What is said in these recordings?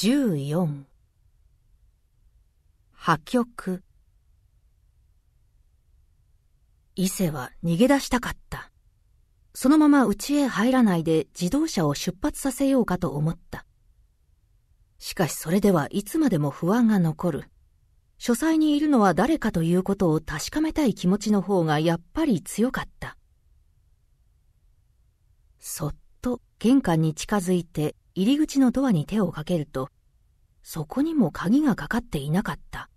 14破局伊勢は逃げ出したかった。そのまま家へ入らないで自動車を出発させようかと思った。しかしそれではいつまでも不安が残る。書斎にいるのは誰かということを確かめたい気持ちの方がやっぱり強かった。そっと玄関に近づいて入り口のドアに手をかけると、そこにも鍵がかかっていなかった。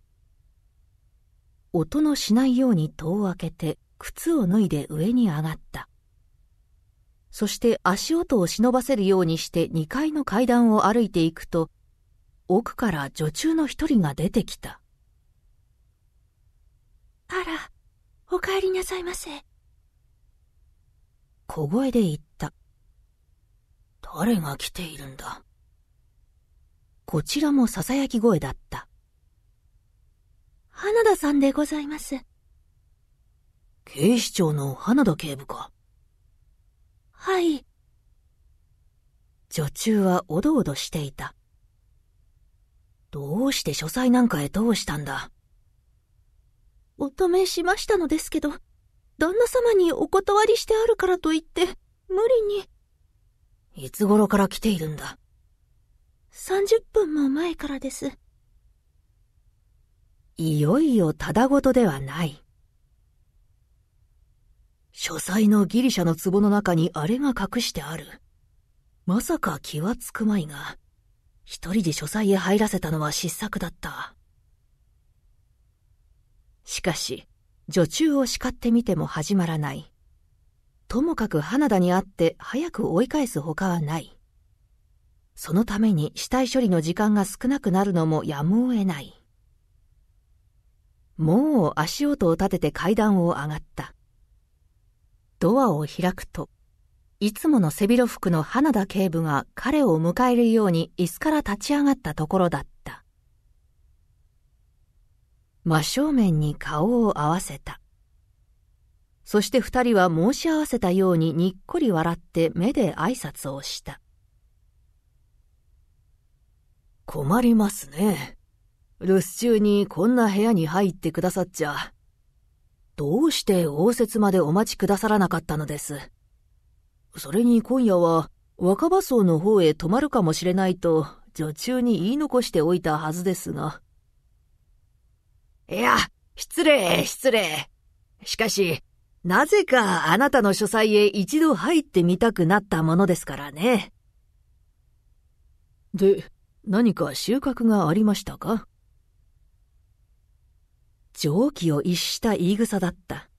音のしないように戸を開けて、靴を脱いで上に上がった。そして足音を忍ばせるようにして2階の階段を歩いていくと、奥から女中の一人が出てきた。あら、お帰りなさいませ。小声で言った。誰が来ているんだ。こちらも囁き声だった。花田さんでございます。警視庁の花田警部か。はい。女中はおどおどしていた。どうして書斎なんかへ通したんだお止めしましたのですけど、旦那様にお断りしてあるからといって、無理に。いつ頃から来ているんだ ?30 分も前からです。いよいよただごとではない。書斎のギリシャの壺の中にあれが隠してある。まさか気はつくまいが、一人で書斎へ入らせたのは失策だった。しかし、女中を叱ってみても始まらない。ともかく花田に会って早く追い返す他はない。そのために死体処理の時間が少なくなるのもやむを得ない。もう足音を立てて階段を上がった。ドアを開くと、いつもの背広服の花田警部が彼を迎えるように椅子から立ち上がったところだった。真正面に顔を合わせた。そして二人は申し合わせたようににっこり笑って目で挨拶をした。困りますね。留守中にこんな部屋に入ってくださっちゃ。どうして応接までお待ちくださらなかったのです。それに今夜は若葉荘の方へ泊まるかもしれないと女中に言い残しておいたはずですが。いや、失礼、失礼。しかし、なぜかあなたの書斎へ一度入ってみたくなったものですからね。で、何か収穫がありましたか蒸気を逸した言い草だった。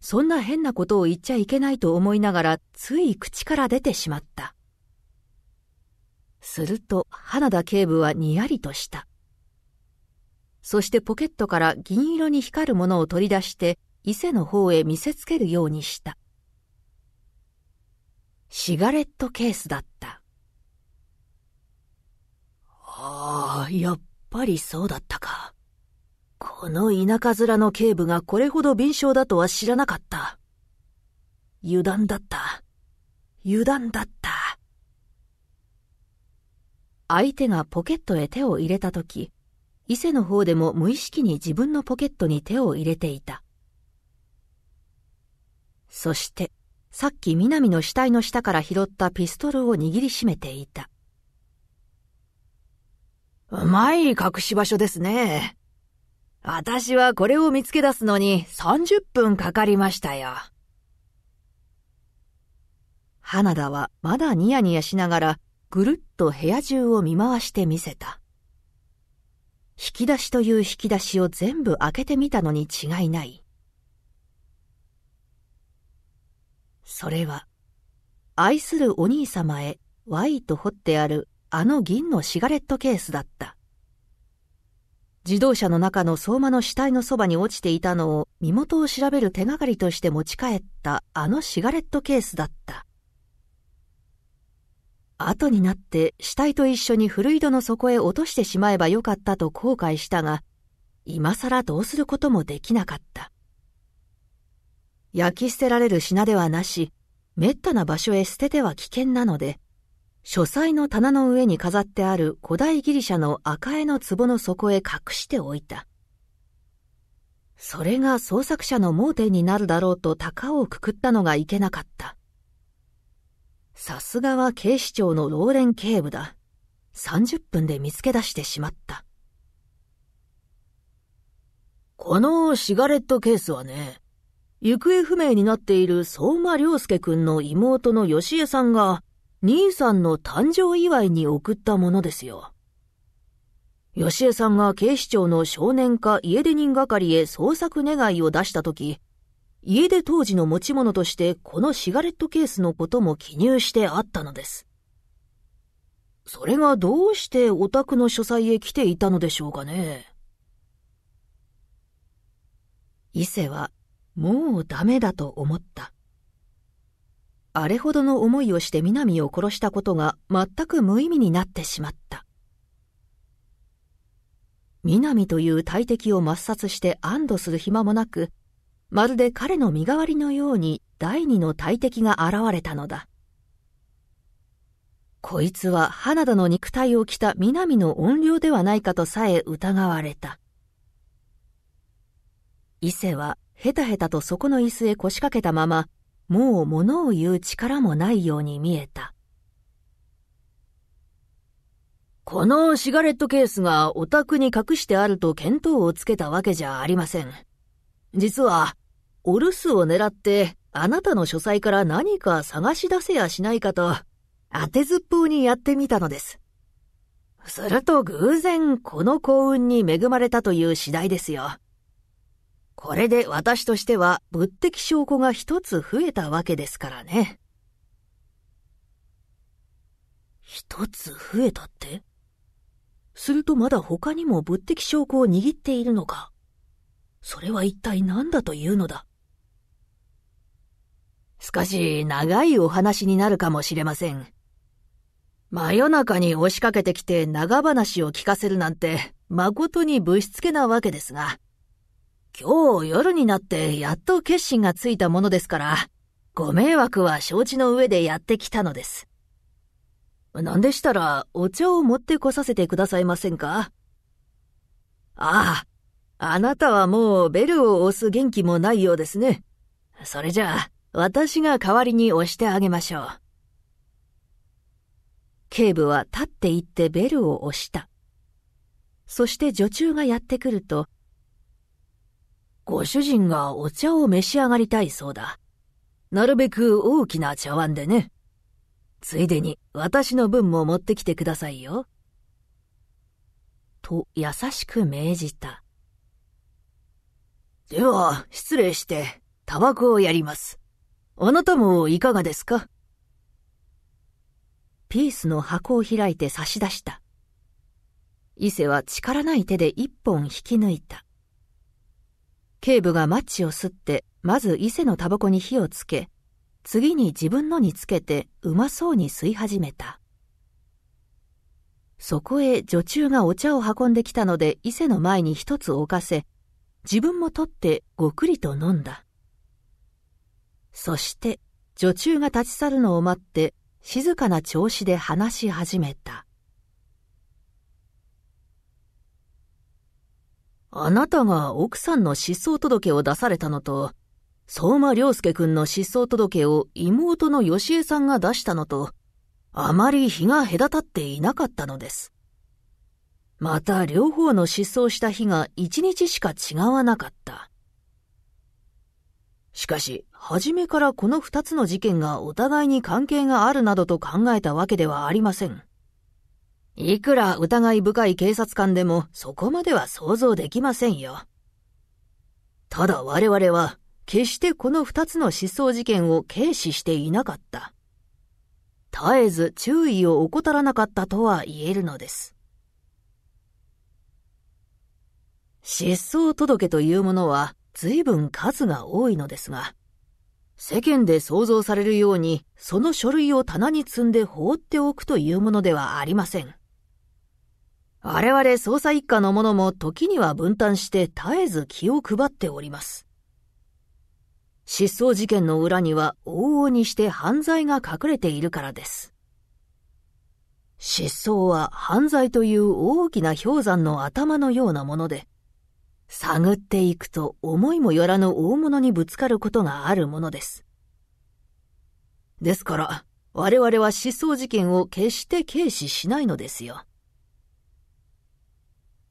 そんな変なことを言っちゃいけないと思いながら、つい口から出てしまった。すると、花田警部はにやりとした。そしてポケットから銀色に光るものを取り出して、伊勢の方へ見せつけるようにした。シガレットケースだった。ああ、やっぱりそうだったか。この田舎面の警部がこれほど敏捷だとは知らなかった。油断だった。油断だった。相手がポケットへ手を入れたとき、伊勢の方でも無意識に自分のポケットに手を入れていた。そして、さっき南の死体の下から拾ったピストルを握りしめていた。うまい隠し場所ですね。私はこれを見つけ出すのに30分かかりましたよ。花田はまだニヤニヤしながらぐるっと部屋中を見回してみせた。引き出しという引き出しを全部開けてみたのに違いない。それは、愛するお兄様へ Y と彫ってあるあの銀のシガレットケースだった。自動車の中の相馬の死体のそばに落ちていたのを身元を調べる手がかりとして持ち帰ったあのシガレットケースだった。後になって死体と一緒に古井戸の底へ落としてしまえばよかったと後悔したが、今更どうすることもできなかった。焼き捨てられる品ではなし、滅多な場所へ捨てては危険なので、書斎の棚の上に飾ってある古代ギリシャの赤絵の壺の底へ隠しておいた。それが創作者の盲点になるだろうと高をくくったのがいけなかった。さすがは警視庁のローレン警部だ。30分で見つけ出してしまった。このシガレットケースはね、行方不明になっている相馬良介くんの妹の吉江さんが、兄さんの誕生祝いに送ったものですよ。吉江さんが警視庁の少年課家出人係へ捜索願いを出したとき、家出当時の持ち物としてこのシガレットケースのことも記入してあったのです。それがどうしてお宅の書斎へ来ていたのでしょうかね。伊勢はもうダメだと思った。あれほどの思いをして南を殺したことが全く無意味になってしまった。南という大敵を抹殺して安堵する暇もなく、まるで彼の身代わりのように第二の大敵が現れたのだ。こいつは花田の肉体を着た南の怨霊ではないかとさえ疑われた。伊勢はへたへたとそこの椅子へ腰掛けたまま、もう物を言う力もないように見えた。このシガレットケースがお宅に隠してあると見当をつけたわけじゃありません。実は、お留守を狙ってあなたの書斎から何か探し出せやしないかと、当てずっぽうにやってみたのです。すると偶然この幸運に恵まれたという次第ですよ。これで私としては物的証拠が一つ増えたわけですからね。一つ増えたってするとまだ他にも物的証拠を握っているのか。それは一体何だというのだ少し長いお話になるかもしれません。真夜中に押しかけてきて長話を聞かせるなんて、誠にぶしつけなわけですが、今日夜になってやっと決心がついたものですから、ご迷惑は承知の上でやってきたのです。なんでしたら、お茶を持ってこさせてくださいませんかああ、あなたはもうベルを押す元気もないようですね。それじゃあ、私が代わりに押してあげましょう。警部は立って行ってベルを押した。そして女中がやってくると、ご主人がお茶を召し上がりたいそうだ。なるべく大きな茶碗でね。ついでに私の分も持ってきてくださいよ。と優しく命じた。では、失礼して、タバコをやります。あなたもいかがですかピースの箱を開いて差し出した。伊勢は力ない手で一本引き抜いた。警部がマッチを吸って、まず伊勢のタバコに火をつけ、次に自分のにつけてうまそうに吸い始めた。そこへ女中がお茶を運んできたので伊勢の前に一つ置かせ、自分も取ってごくりと飲んだ。そして女中が立ち去るのを待って静かな調子で話し始めた。あなたが奥さんの失踪届を出されたのと、相馬良介くんの失踪届を妹の吉江さんが出したのと、あまり日が隔たっていなかったのです。また両方の失踪した日が一日しか違わなかった。しかし、初めからこの二つの事件がお互いに関係があるなどと考えたわけではありません。いくら疑い深い警察官でもそこまでは想像できませんよ。ただ我々は決してこの二つの失踪事件を軽視していなかった。絶えず注意を怠らなかったとは言えるのです。失踪届というものは随分数が多いのですが、世間で想像されるようにその書類を棚に積んで放っておくというものではありません。我々捜査一課の者も時には分担して絶えず気を配っております。失踪事件の裏には往々にして犯罪が隠れているからです。失踪は犯罪という大きな氷山の頭のようなもので、探っていくと思いもよらぬ大物にぶつかることがあるものです。ですから、我々は失踪事件を決して軽視しないのですよ。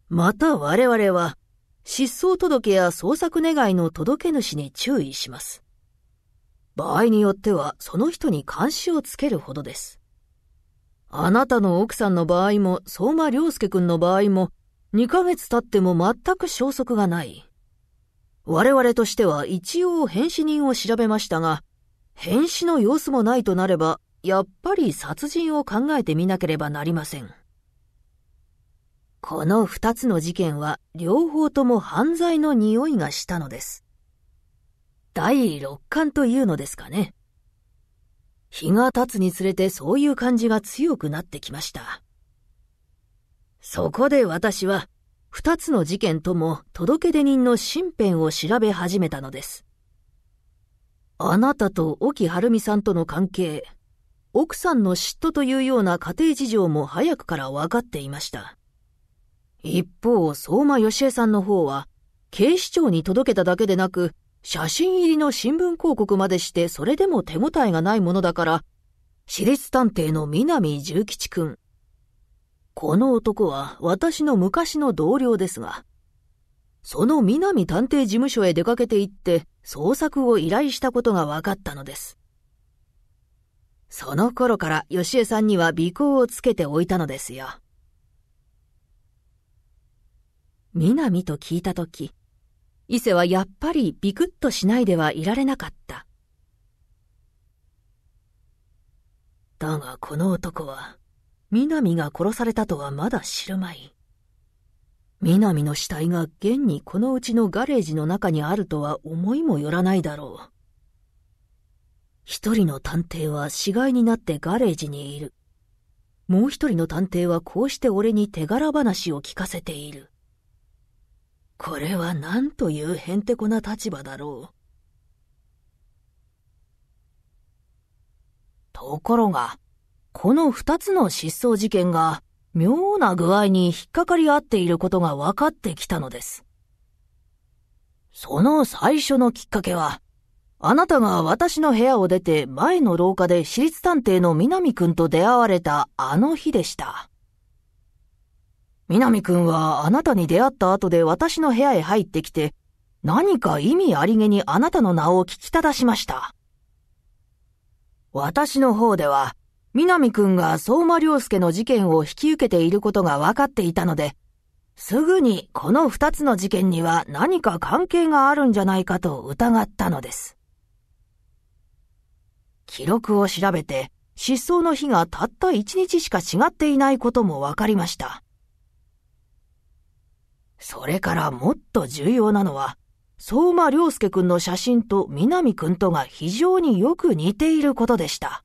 また我々は、失踪届や捜索願の届け主に注意します。場合によってはその人に監視をつけるほどです。あなたの奥さんの場合も、相馬良介君の場合も、2ヶ月経っても全く消息がない。我々としては一応変死人を調べましたが、変死の様子もないとなれば、やっぱり殺人を考えてみなければなりません。この二つの事件は両方とも犯罪の匂いがしたのです。第六感というのですかね。日が経つにつれてそういう感じが強くなってきました。そこで私は、二つの事件とも届け出人の身辺を調べ始めたのです。あなたと沖晴美さんとの関係、奥さんの嫉妬というような家庭事情も早くから分かっていました。一方、相馬義恵さんの方は、警視庁に届けただけでなく、写真入りの新聞広告までしてそれでも手応えがないものだから、私立探偵の南重吉君。この男は私の昔の同僚ですが、その南探偵事務所へ出かけて行って捜索を依頼したことが分かったのです。その頃から吉江さんには尾行をつけておいたのですよ。南と聞いたとき、伊勢はやっぱりビクッとしないではいられなかった。だがこの男は、南が殺されたとはまだ知るまい。南の死体が現にこのうちのガレージの中にあるとは思いもよらないだろう。一人の探偵は死骸になってガレージにいる。もう一人の探偵はこうして俺に手柄話を聞かせている。これは何というへんてこな立場だろう。ところが、この二つの失踪事件が妙な具合に引っかかり合っていることが分かってきたのです。その最初のきっかけは、あなたが私の部屋を出て前の廊下で私立探偵の南くんと出会われたあの日でした。南くんはあなたに出会った後で私の部屋へ入ってきて、何か意味ありげにあなたの名を聞きただしました。私の方では、南くんが相馬良介の事件を引き受けていることが分かっていたので、すぐにこの二つの事件には何か関係があるんじゃないかと疑ったのです。記録を調べて、失踪の日がたった一日しか違っていないことも分かりました。それからもっと重要なのは、相馬良介くんの写真と南くんとが非常によく似ていることでした。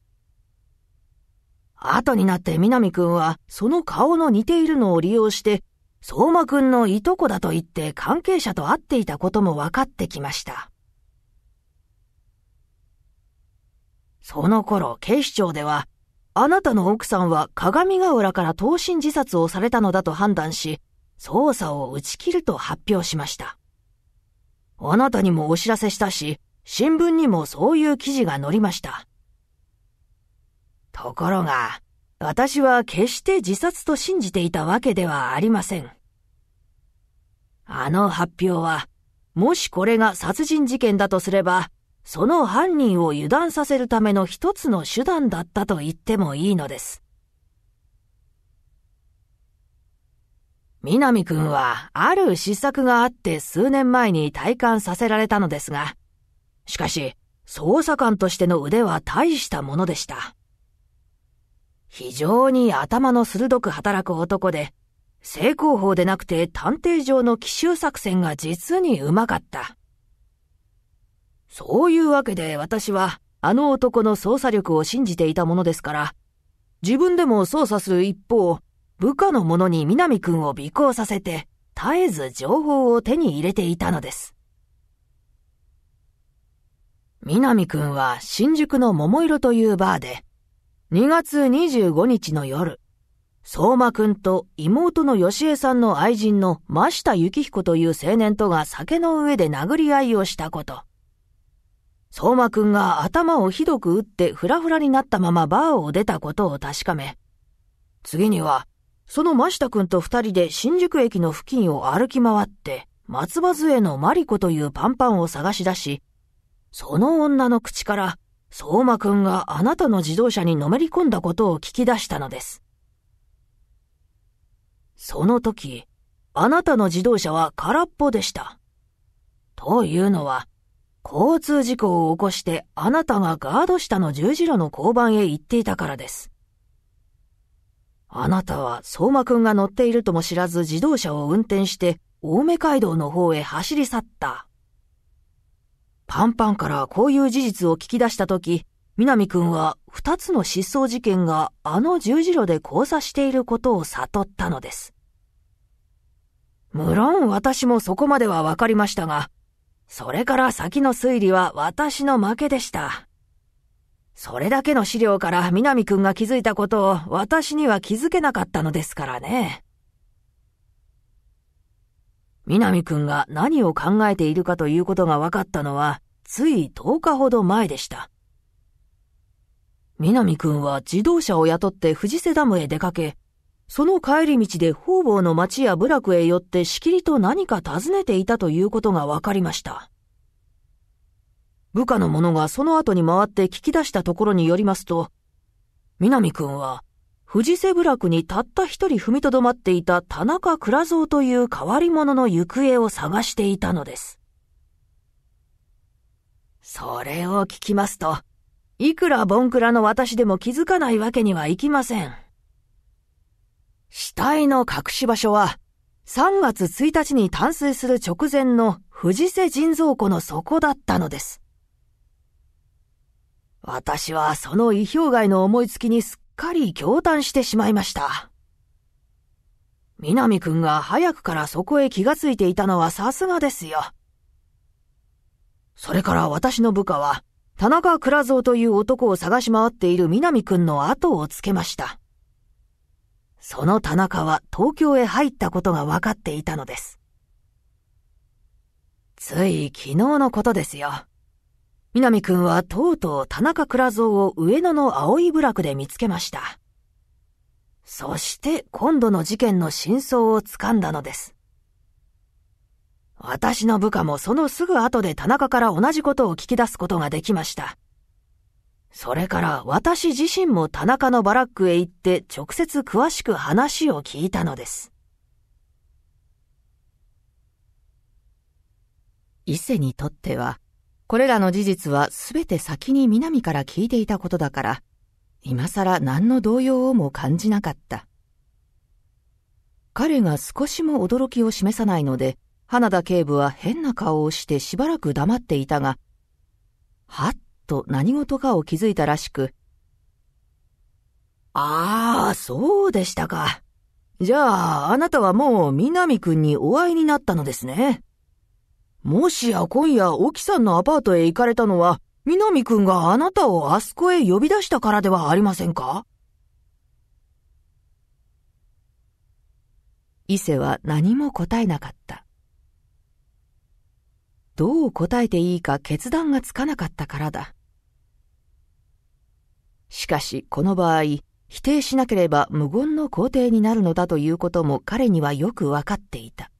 後になって南くんは、その顔の似ているのを利用して、相馬くんのいとこだと言って関係者と会っていたことも分かってきました。その頃、警視庁では、あなたの奥さんは鏡ヶ浦から投身自殺をされたのだと判断し、捜査を打ち切ると発表しました。あなたにもお知らせしたし、新聞にもそういう記事が載りました。ところが、私は決して自殺と信じていたわけではありません。あの発表は、もしこれが殺人事件だとすれば、その犯人を油断させるための一つの手段だったと言ってもいいのです。南くんは、ある施策があって数年前に退官させられたのですが、しかし、捜査官としての腕は大したものでした。非常に頭の鋭く働く男で、正攻法でなくて探偵上の奇襲作戦が実にうまかった。そういうわけで私は、あの男の捜査力を信じていたものですから、自分でも捜査する一方、部下の者に南くんを尾行させて、絶えず情報を手に入れていたのです。南くんは新宿の桃色というバーで、2月25日の夜、相馬くんと妹の吉江さんの愛人の真下幸彦という青年とが酒の上で殴り合いをしたこと。相馬くんが頭をひどく打ってフラフラになったままバーを出たことを確かめ、次にはその真下くんと二人で新宿駅の付近を歩き回って、松葉杖のマリコというパンパンを探し出し、その女の口から、相馬くんがあなたの自動車にのめり込んだことを聞き出したのです。その時、あなたの自動車は空っぽでした。というのは、交通事故を起こしてあなたがガード下の十字路の交番へ行っていたからです。あなたは相馬くんが乗っているとも知らず自動車を運転して青梅街道の方へ走り去った。パンパンからこういう事実を聞き出したとき、南くんは二つの失踪事件があの十字路で交差していることを悟ったのです。無論私もそこまではわかりましたが、それから先の推理は私の負けでした。それだけの資料から南くんが気づいたことを私には気づけなかったのですからね。南くんが何を考えているかということが分かったのは、つい10日ほど前でした。南くんは自動車を雇って藤瀬ダムへ出かけ、その帰り道で方々の町や部落へ寄ってしきりと何か尋ねていたということが分かりました。部下の者がその後に回って聞き出したところによりますと、南くんは、藤瀬部落にたった一人踏みとどまっていた田中倉蔵という変わり者の行方を探していたのです。それを聞きますと、いくらボンクラの私でも気づかないわけにはいきません。死体の隠し場所は、3月1日に淡水する直前の藤瀬人造湖の底だったのです。私はその意表外の思いつきにすっかり驚嘆してしまいました。南くんが早くからそこへ気がついていたのはさすがですよ。それから私の部下は、田中倉蔵という男を探し回っている南くんの後をつけました。その田中は東京へ入ったことが分かっていたのです。つい昨日のことですよ。南くんはとうとう田中倉蔵を上野の青い部落で見つけました。そして今度の事件の真相をつかんだのです。私の部下もそのすぐ後で田中から同じことを聞き出すことができました。それから私自身も田中のバラックへ行って直接詳しく話を聞いたのです。伊勢にとってはこれらの事実は全て先に南から聞いていたことだから、今更何の動揺をも感じなかった。彼が少しも驚きを示さないので、花田警部は変な顔をしてしばらく黙っていたが、はっと何事かを気づいたらしく、ああ、そうでしたか。じゃあ、あなたはもう南くんにお会いになったのですね。もしや今夜、沖さんのアパートへ行かれたのは、南くんがあなたをあそこへ呼び出したからではありませんか伊勢は何も答えなかった。どう答えていいか決断がつかなかったからだ。しかし、この場合、否定しなければ無言の肯定になるのだということも彼にはよくわかっていた。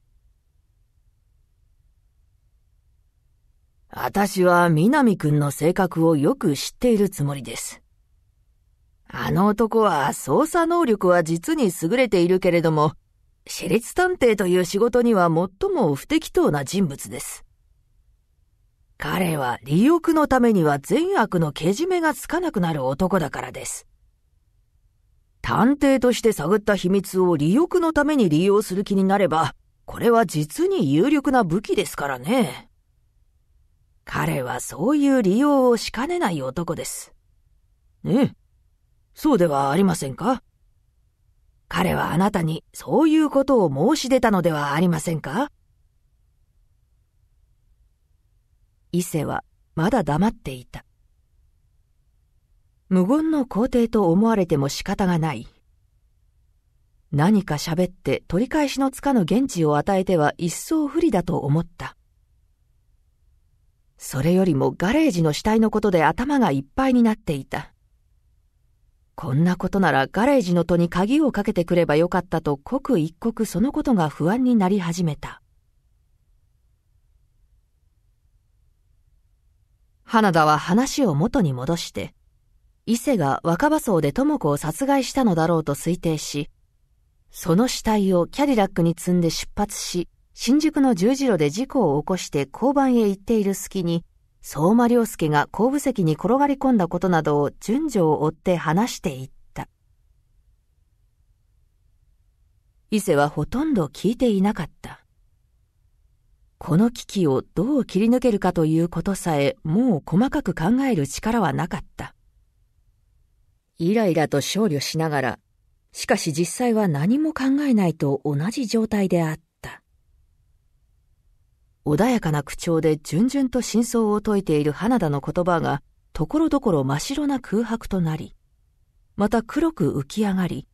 私は南くんの性格をよく知っているつもりです。あの男は捜査能力は実に優れているけれども、私立探偵という仕事には最も不適当な人物です。彼は利欲のためには善悪のけじめがつかなくなる男だからです。探偵として探った秘密を利欲のために利用する気になれば、これは実に有力な武器ですからね。彼はそういう利用をしかねない男です。ええ。そうではありませんか彼はあなたにそういうことを申し出たのではありませんか伊勢はまだ黙っていた。無言の皇帝と思われても仕方がない。何か喋って取り返しのつかぬ現地を与えては一層不利だと思った。それよりもガレージの死体のことで頭がいっぱいになっていた。こんなことならガレージの戸に鍵をかけてくればよかったと刻一刻そのことが不安になり始めた。花田は話を元に戻して、伊勢が若葉荘で智子を殺害したのだろうと推定し、その死体をキャディラックに積んで出発し、新宿の十字路で事故を起こして交番へ行っている隙に、相馬良介が後部席に転がり込んだことなどを順序を追って話していった。伊勢はほとんど聞いていなかった。この危機をどう切り抜けるかということさえもう細かく考える力はなかった。イライラと少利しながら、しかし実際は何も考えないと同じ状態であった。穏やかな口調で順々と真相を説いている花田の言葉が、ところどころ真っ白な空白となり、また黒く浮き上がり、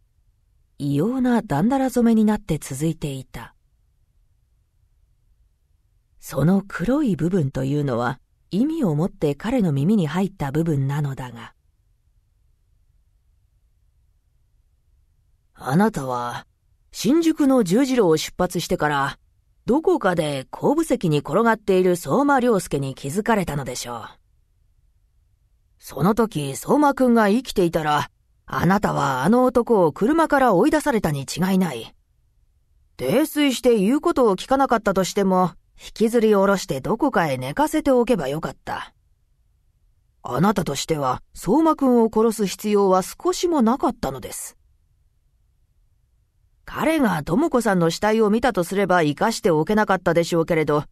異様なだんだら染めになって続いていた。その黒い部分というのは、意味を持って彼の耳に入った部分なのだが。あなたは、新宿の十字路を出発してから、どこかで後部席に転がっている相馬良介に気づかれたのでしょう。その時、相馬くんが生きていたら、あなたはあの男を車から追い出されたに違いない。泥酔して言うことを聞かなかったとしても、引きずり下ろしてどこかへ寝かせておけばよかった。あなたとしては、相馬くんを殺す必要は少しもなかったのです。彼が智子さんの死体を見たとすれば生かしておけなかったでしょうけれど、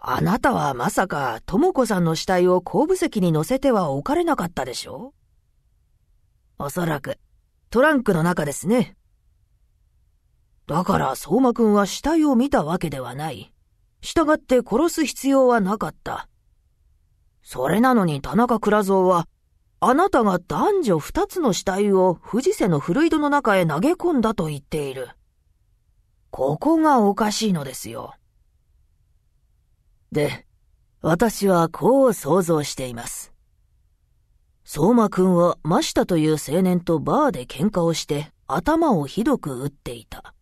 あなたはまさか智子さんの死体を後部席に乗せてはおかれなかったでしょうおそらく、トランクの中ですね。だから相馬くんは死体を見たわけではない。従って殺す必要はなかった。それなのに田中倉蔵はあなたが男女二つの死体を藤瀬の古井戸の中へ投げ込んだと言っている。ここがおかしいのですよ。で、私はこう想像しています。相馬くんは真下という青年とバーで喧嘩をして頭をひどく打っていた。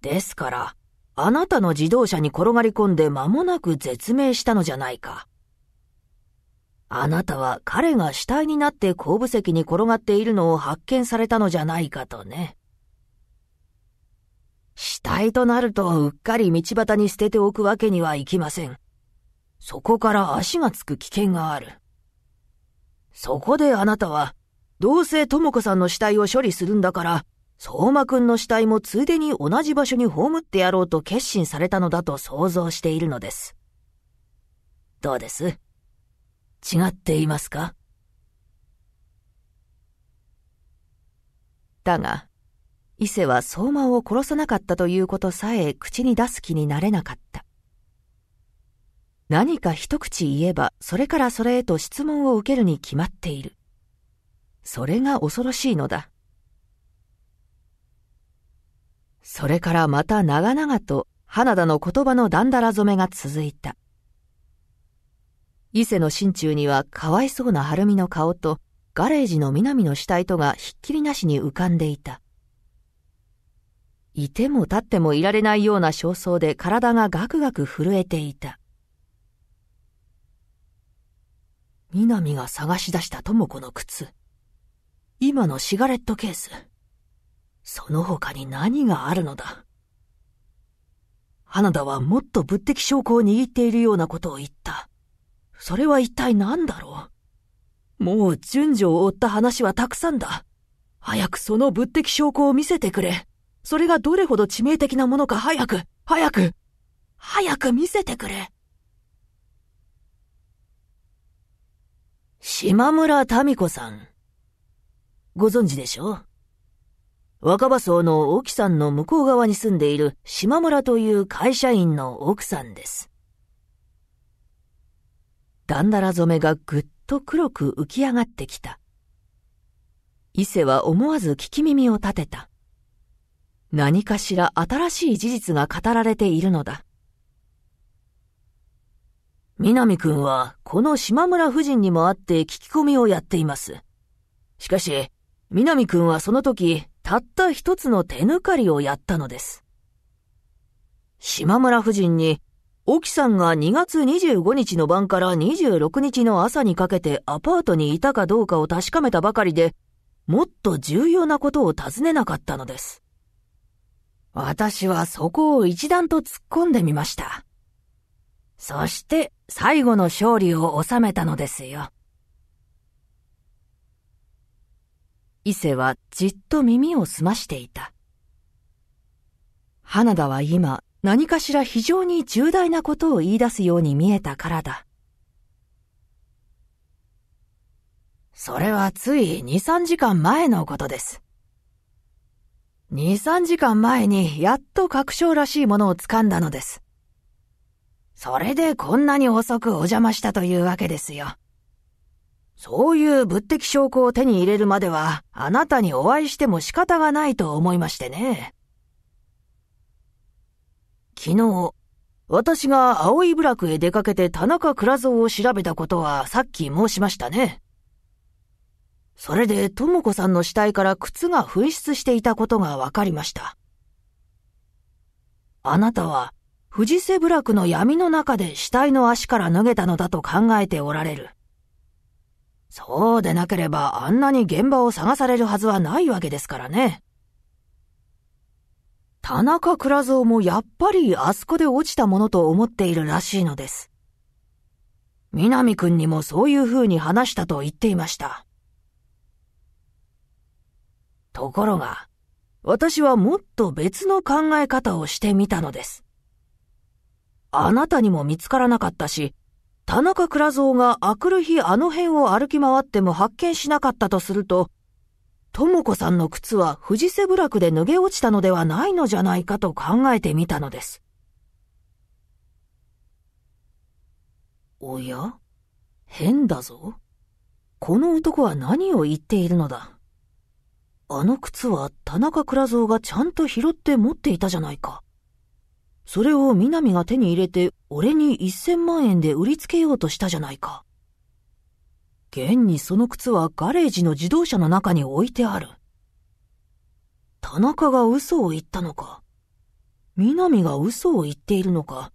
ですから、あなたの自動車に転がり込んで間もなく絶命したのじゃないか。あなたは彼が死体になって後部席に転がっているのを発見されたのじゃないかとね。死体となるとうっかり道端に捨てておくわけにはいきません。そこから足がつく危険がある。そこであなたは、どうせ智子さんの死体を処理するんだから、相馬くんの死体もついでに同じ場所に葬ってやろうと決心されたのだと想像しているのです。どうです違っていますかだが、伊勢は相馬を殺さなかったということさえ口に出す気になれなかった。何か一口言えば、それからそれへと質問を受けるに決まっている。それが恐ろしいのだ。それからまた長々と花田の言葉のだんだら染めが続いた。伊勢の心中にはかわいそうな晴美の顔と、ガレージの南の死体とがひっきりなしに浮かんでいた。いても立ってもいられないような焦燥で体がガクガク震えていた。南が探し出した智子の靴。今のシガレットケース。その他に何があるのだ。花田はもっと物的証拠を握っているようなことを言った。それは一体何だろうもう順序を追った話はたくさんだ。早くその物的証拠を見せてくれ。それがどれほど致命的なものか早く、早く、早く見せてくれ。島村民子さん。ご存知でしょう若葉荘の沖さんの向こう側に住んでいる島村という会社員の奥さんです。だんだら染めがぐっと黒く浮き上がってきた。伊勢は思わず聞き耳を立てた。何かしら新しい事実が語られているのだ。南くんは、この島村夫人にも会って聞き込みをやっています。しかし、南くんはその時、たった一つの手抜かりをやったのです。島村夫人に沖さんが2月25日の晩から26日の朝にかけてアパートにいたかどうかを確かめたばかりで、もっと重要なことを尋ねなかったのです。私はそこを一段と突っ込んでみました。そして最後の勝利を収めたのですよ。伊勢はじっと耳を澄ましていた。花田は今何かしら非常に重大なことを言い出すように見えたからだ。それはつい2、3時間前のことです。2、3時間前にやっと確証らしいものを掴んだのです。それでこんなに遅くお邪魔したというわけですよ。そういう物的証拠を手に入れるまでは、あなたにお会いしても仕方がないと思いましてね。昨日、私が青い部落へ出かけて田中倉蔵を調べたことはさっき申しましたね。それで、とも子さんの死体から靴が紛失していたことが分かりました。あなたは、藤瀬部落の闇の中で死体の足から脱げたのだと考えておられる。そうでなければあんなに現場を探されるはずはないわけですからね。田中倉蔵もやっぱりあそこで落ちたものと思っているらしいのです。南くんにもそういう風に話したと言っていました。ところが、私はもっと別の考え方をしてみたのです。あなたにも見つからなかったし、田中倉蔵が明くる日あの辺を歩き回っても発見しなかったとすると、とも子さんの靴は藤瀬部落で脱げ落ちたのではないのじゃないかと考えてみたのです。おや変だぞ。この男は何を言っているのだ。あの靴は田中倉蔵がちゃんと拾って持っていたじゃないか。それを南が手に入れて俺に一千万円で売りつけようとしたじゃないか。現にその靴はガレージの自動車の中に置いてある。田中が嘘を言ったのか、南が嘘を言っているのか、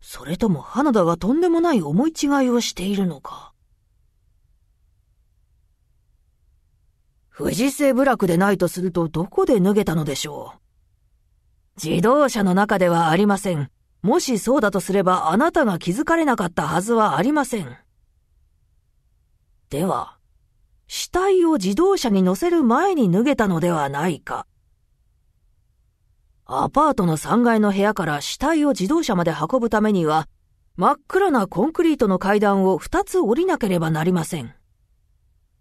それとも花田がとんでもない思い違いをしているのか。富士製部落でないとするとどこで脱げたのでしょう。自動車の中ではありません。もしそうだとすればあなたが気づかれなかったはずはありません。では、死体を自動車に乗せる前に脱げたのではないか。アパートの3階の部屋から死体を自動車まで運ぶためには、真っ暗なコンクリートの階段を2つ降りなければなりません。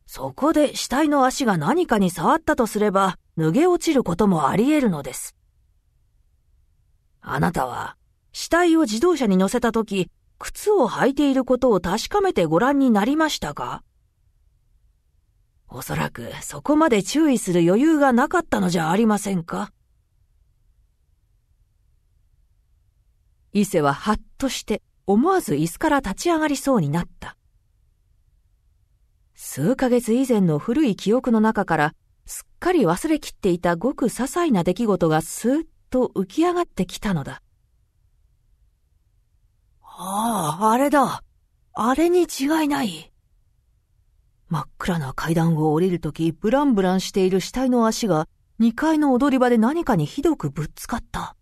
そこで死体の足が何かに触ったとすれば、脱げ落ちることもあり得るのです。あなたは、死体を自動車に乗せたとき、靴を履いていることを確かめてご覧になりましたかおそらくそこまで注意する余裕がなかったのじゃありませんか伊勢ははっとして思わず椅子から立ち上がりそうになった。数ヶ月以前の古い記憶の中からすっかり忘れきっていたごく些細な出来事がスーッと浮き上がってきたのだ。ああ、あれだ。あれに違いない。真っ暗な階段を降りるとき、ブランブランしている死体の足が、2階の踊り場で何かにひどくぶつかった。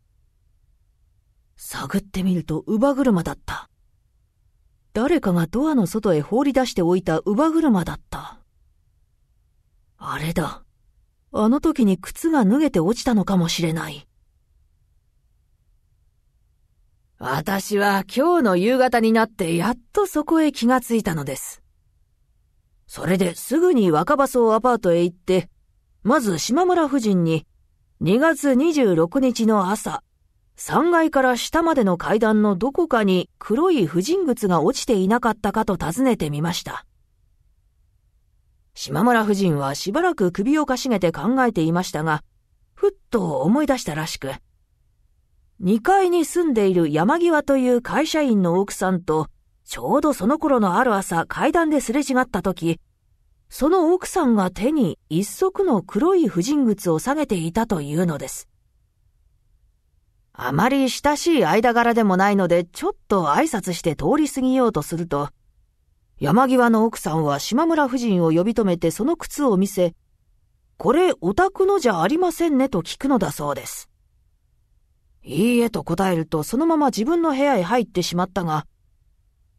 探ってみると、乳母車だった。誰かがドアの外へ放り出しておいた乳母車だった。あれだ。あの時に靴が脱げて落ちたのかもしれない。私は今日の夕方になってやっとそこへ気がついたのです。それですぐに若葉荘アパートへ行って、まず島村夫人に、2月26日の朝、3階から下までの階段のどこかに黒い婦人靴が落ちていなかったかと尋ねてみました。島村夫人はしばらく首をかしげて考えていましたが、ふっと思い出したらしく、2階に住んでいる山際という会社員の奥さんと、ちょうどその頃のある朝階段ですれ違った時、その奥さんが手に一足の黒い婦人靴を下げていたというのです。あまり親しい間柄でもないので、ちょっと挨拶して通り過ぎようとすると、山際の奥さんは島村夫人を呼び止めてその靴を見せ、これお宅のじゃありませんねと聞くのだそうです。いいえと答えるとそのまま自分の部屋へ入ってしまったが、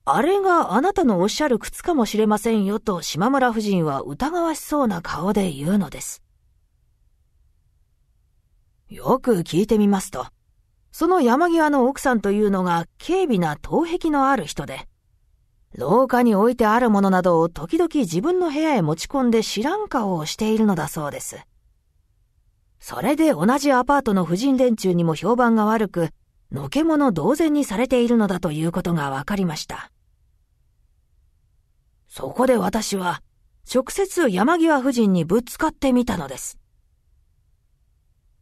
あれがあなたのおっしゃる靴かもしれませんよと島村夫人は疑わしそうな顔で言うのです。よく聞いてみますと、その山際の奥さんというのが軽微な頭壁のある人で、廊下に置いてあるものなどを時々自分の部屋へ持ち込んで知らん顔をしているのだそうです。それで同じアパートの婦人連中にも評判が悪く、のけもの同然にされているのだということがわかりました。そこで私は、直接山際夫人にぶつかってみたのです。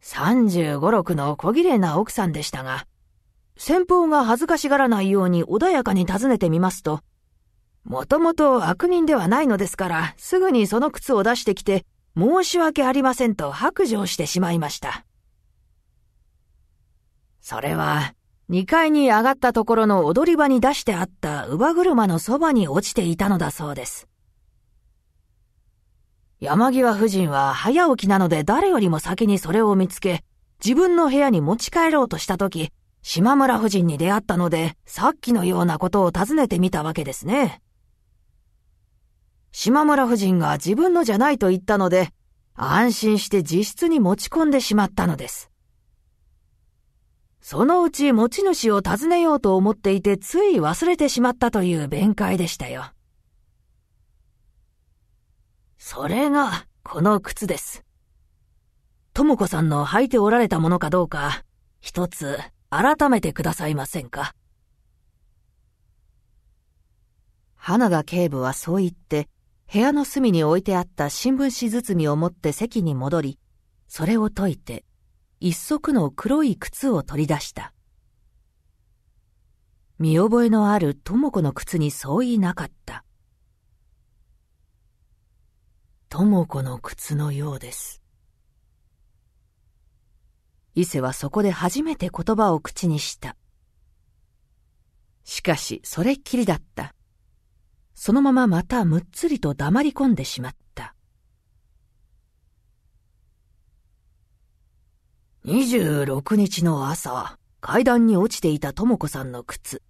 35、6の小綺麗な奥さんでしたが、先方が恥ずかしがらないように穏やかに尋ねてみますと、もともと悪人ではないのですから、すぐにその靴を出してきて、申し訳ありませんと白状してしまいました。それは、2階に上がったところの踊り場に出してあった乳母車のそばに落ちていたのだそうです。山際夫人は早起きなので誰よりも先にそれを見つけ、自分の部屋に持ち帰ろうとしたとき、島村夫人に出会ったので、さっきのようなことを尋ねてみたわけですね。島村夫人が自分のじゃないと言ったので、安心して自室に持ち込んでしまったのです。そのうち持ち主を訪ねようと思っていてつい忘れてしまったという弁解でしたよ。それが、この靴です。とも子さんの履いておられたものかどうか、一つ改めてくださいませんか。花田警部はそう言って、部屋の隅に置いてあった新聞紙包みを持って席に戻り、それを解いて一足の黒い靴を取り出した。見覚えのある智子の靴に相違なかった。智子の靴のようです。伊勢はそこで初めて言葉を口にした。しかし、それっきりだった。そのまままたむっつりと黙り込んでしまった。26日の朝、階段に落ちていた智子さんの靴。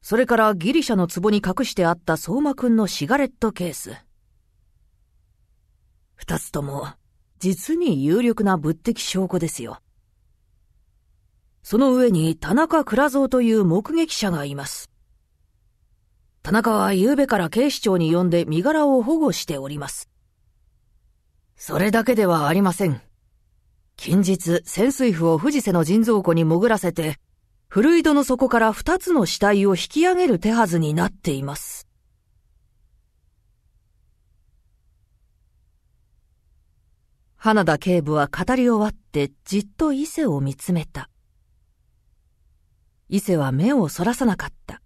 それからギリシャの壺に隠してあった相馬くんのシガレットケース。二つとも、実に有力な物的証拠ですよ。その上に田中倉蔵という目撃者がいます。田中は昨べから警視庁に呼んで身柄を保護しております。それだけではありません。近日、潜水婦を藤瀬の腎臓庫に潜らせて、古井戸の底から二つの死体を引き上げる手はずになっています。花田警部は語り終わってじっと伊勢を見つめた。伊勢は目をそらさなかった。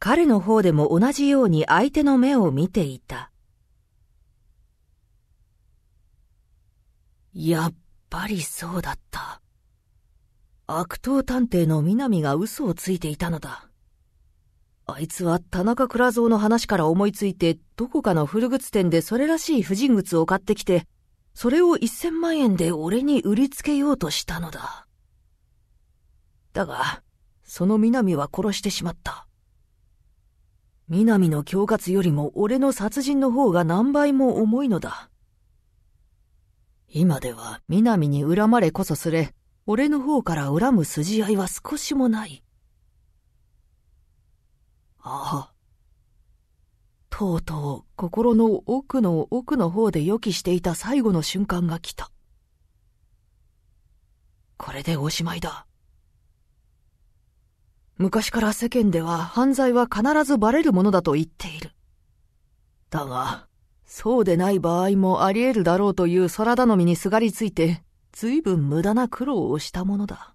彼の方でも同じように相手の目を見ていた。やっぱりそうだった。悪党探偵の南が嘘をついていたのだ。あいつは田中倉蔵の話から思いついて、どこかの古靴店でそれらしい婦人靴を買ってきて、それを1000万円で俺に売りつけようとしたのだ。だが、その南は殺してしまった。南の恐喝よりも俺の殺人の方が何倍も重いのだ。今では、南に恨まれこそすれ、俺の方から恨む筋合いは少しもない。ああ。とうとう、心の奥の奥の方で予期していた最後の瞬間が来た。これでおしまいだ。昔から世間では犯罪は必ずバレるものだと言っている。だが、そうでない場合もあり得るだろうという空頼みにすがりついて、随分無駄な苦労をしたものだ。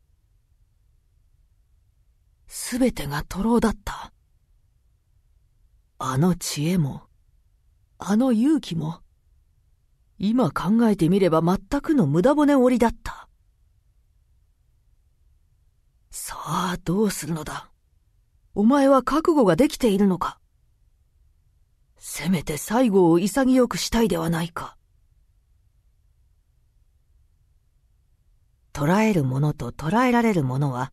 すべてが徒労だった。あの知恵も、あの勇気も、今考えてみれば全くの無駄骨折りだった。さあ、どうするのだ。お前は覚悟ができているのかせめて最後を潔くしたいではないか。捉えるものと捉えられるものは、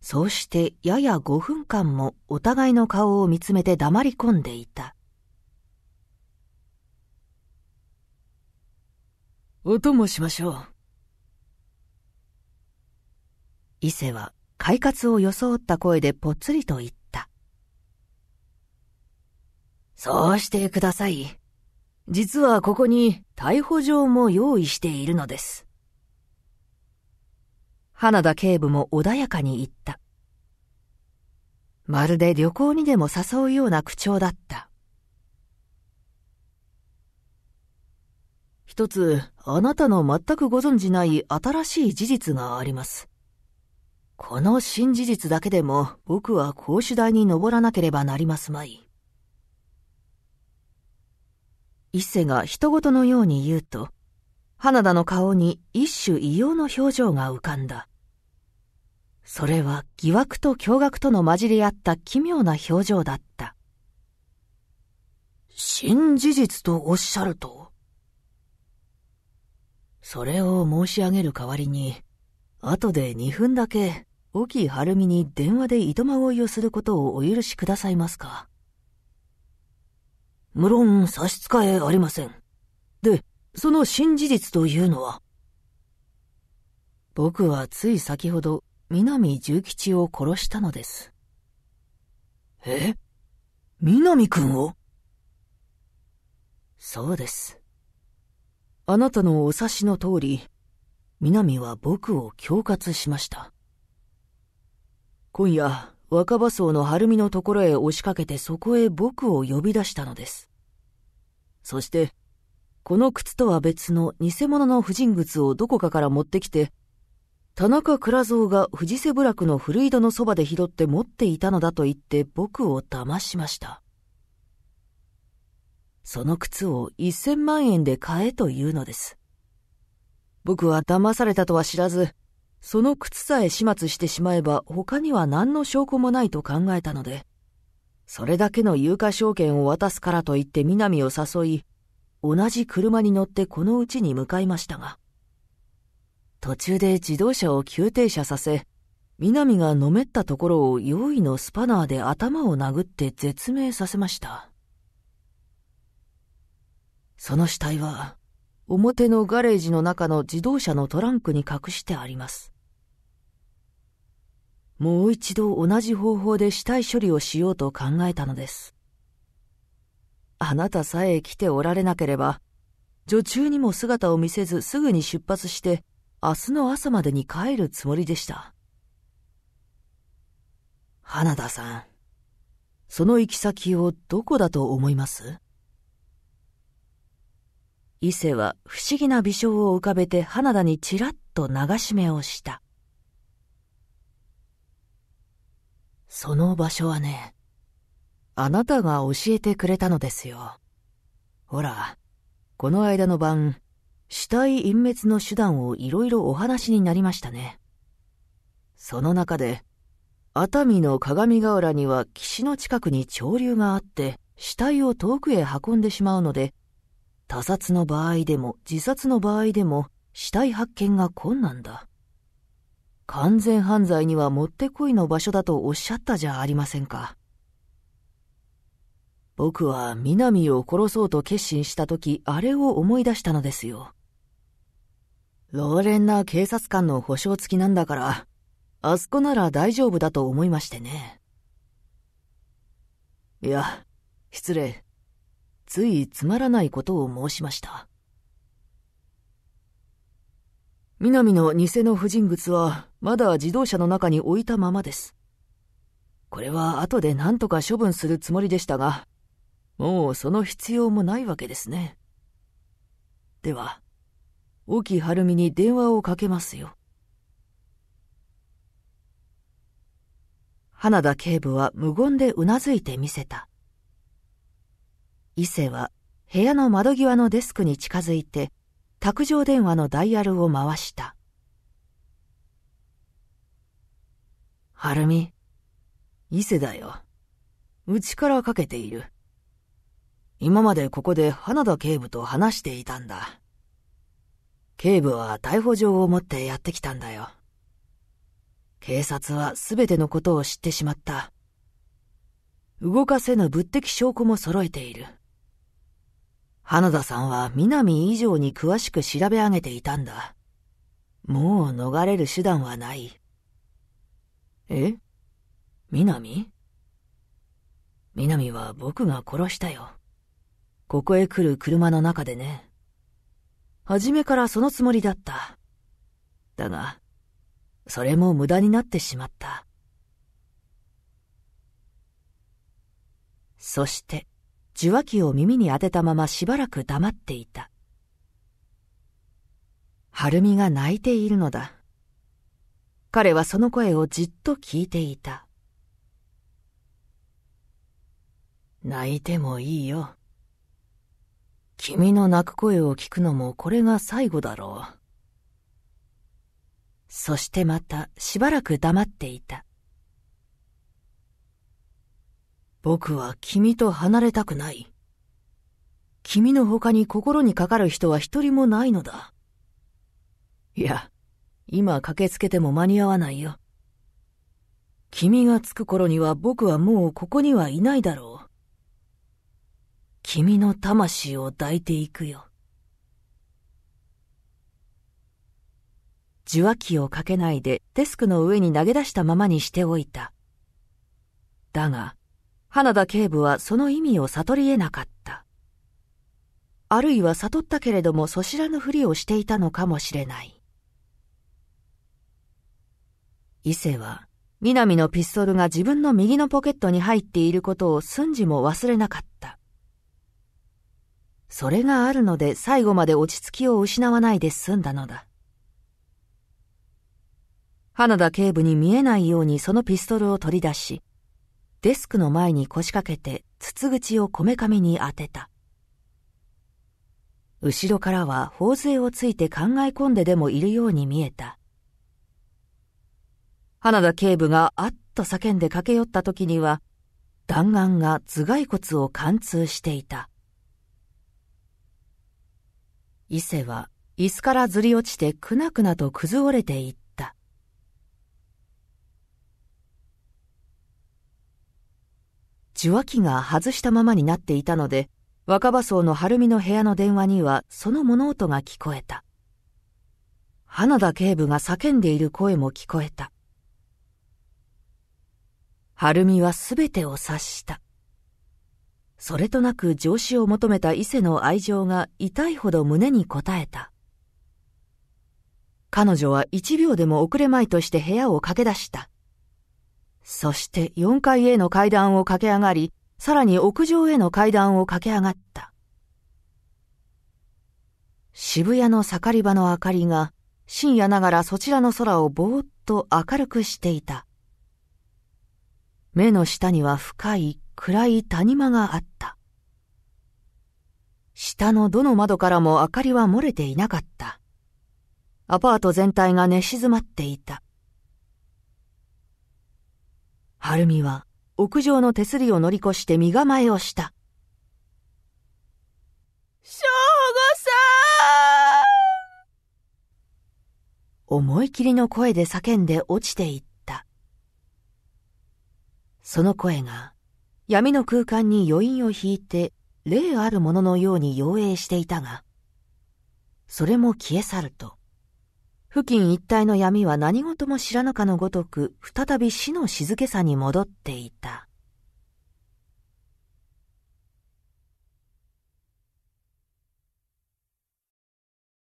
そうしてやや5分間もお互いの顔を見つめて黙り込んでいた。お供しましょう。伊勢は快活を装った声でぽっつりと言った。そうしてください。実はここに逮捕状も用意しているのです。花田警部も穏やかに言った。まるで旅行にでも誘うような口調だった。一つ、あなたの全くご存じない新しい事実があります。この新事実だけでも僕は講師台に登らなければなりますまい。伊勢が人事のように言うと、花田の顔に一種異様の表情が浮かんだ。それは疑惑と驚愕との混じり合った奇妙な表情だった。新事実とおっしゃるとそれを申し上げる代わりに、後で2分だけ、沖晴美に電話でとまごいをすることをお許しくださいますか。無論差し支えありません。で、その新事実というのは僕はつい先ほど、南重吉を殺したのです。え南くんをそうです。あなたのお察しの通り、南は僕を恐喝しました。今夜、若葉荘の晴美のところへ押しかけてそこへ僕を呼び出したのです。そして、この靴とは別の偽物の婦人靴をどこかから持ってきて、田中倉蔵が藤瀬部落の古井戸のそばで拾って持っていたのだと言って僕を騙しました。その靴を一千万円で買えというのです。僕は騙されたとは知らず、その靴さえ始末してしまえば他には何の証拠もないと考えたので、それだけの有価証券を渡すからと言って南を誘い、同じ車に乗ってこのうちに向かいましたが、途中で自動車を急停車させ、南がのめったところを用意のスパナーで頭を殴って絶命させました。その死体は、表のガレージの中の自動車のトランクに隠してあります。もう一度同じ方法で死体処理をしようと考えたのです。あなたさえ来ておられなければ、女中にも姿を見せずすぐに出発して、明日の朝までに帰るつもりでした。花田さん、その行き先をどこだと思います伊勢は不思議な微笑を浮かべて花田にちらっと流し目をした。その場所はね、あなたが教えてくれたのですよ。ほら、この間の晩、死体隠滅の手段をいろいろお話になりましたね。その中で、熱海の鏡ヶ浦には岸の近くに潮流があって、死体を遠くへ運んでしまうので、他殺の場合でも自殺の場合でも死体発見が困難だ。完全犯罪にはもってこいの場所だとおっしゃったじゃありませんか。僕は南を殺そうと決心した時、あれを思い出したのですよ。老練な警察官の保証付きなんだから、あそこなら大丈夫だと思いましてね。いや、失礼。ついつまらないことを申しました。南の偽の不人物は、まだ自動車の中に置いたままです。これは後で何とか処分するつもりでしたが、もうその必要もないわけですね。では、沖晴美に電話をかけますよ。花田警部は無言でうなずいてみせた。伊勢は部屋の窓際のデスクに近づいて、卓上電話のダイヤルを回した。はるみ、伊勢だよ。うちからかけている。今までここで花田警部と話していたんだ。警部は逮捕状を持ってやってきたんだよ。警察はすべてのことを知ってしまった。動かせぬ物的証拠も揃えている。花田さんは南以上に詳しく調べ上げていたんだ。もう逃れる手段はない。え南南は僕が殺したよ。ここへ来る車の中でね。初めからそのつもりだった。だが、それも無駄になってしまった。そして、受話器を耳に当てたまましばらく黙っていた。はるみが泣いているのだ。彼はその声をじっと聞いていた。泣いてもいいよ。君の泣く声を聞くのもこれが最後だろう。そしてまたしばらく黙っていた。僕は君と離れたくない。君の他に心にかかる人は一人もないのだ。いや、今駆けつけても間に合わないよ。君が着く頃には僕はもうここにはいないだろう。君の魂を抱いていくよ。受話器をかけないでデスクの上に投げ出したままにしておいた。だが、花田警部はその意味を悟り得なかった。あるいは悟ったけれどもそ知らぬふりをしていたのかもしれない。伊勢は、南のピストルが自分の右のポケットに入っていることを寸時も忘れなかった。それがあるので最後まで落ち着きを失わないで済んだのだ。花田警部に見えないようにそのピストルを取り出し、デスクの前に腰掛けて筒口をこめかみに当てた。後ろからは頬杖をついて考え込んででもいるように見えた。花田警部があっと叫んで駆け寄った時には、弾丸が頭蓋骨を貫通していた。伊勢は椅子からずり落ちてくなくなと崩れていった。受話器が外したままになっていたので、若葉荘の晴美の部屋の電話にはその物音が聞こえた。花田警部が叫んでいる声も聞こえた。晴美はすべてを察した。それとなく上司を求めた伊勢の愛情が痛いほど胸に応えた。彼女は一秒でも遅れまいとして部屋を駆け出した。そして4階への階段を駆け上がり、さらに屋上への階段を駆け上がった。渋谷の盛り場の明かりが深夜ながらそちらの空をぼーっと明るくしていた。目の下には深い暗い谷間があった。下のどの窓からも明かりは漏れていなかった。アパート全体が寝静まっていた。はるみは屋上の手すりを乗り越して身構えをした。正ょさん思い切りの声で叫んで落ちていた。その声が闇の空間に余韻を引いて霊あるもののように妖艶していたが、それも消え去ると、付近一帯の闇は何事も知らぬかのごとく再び死の静けさに戻っていた。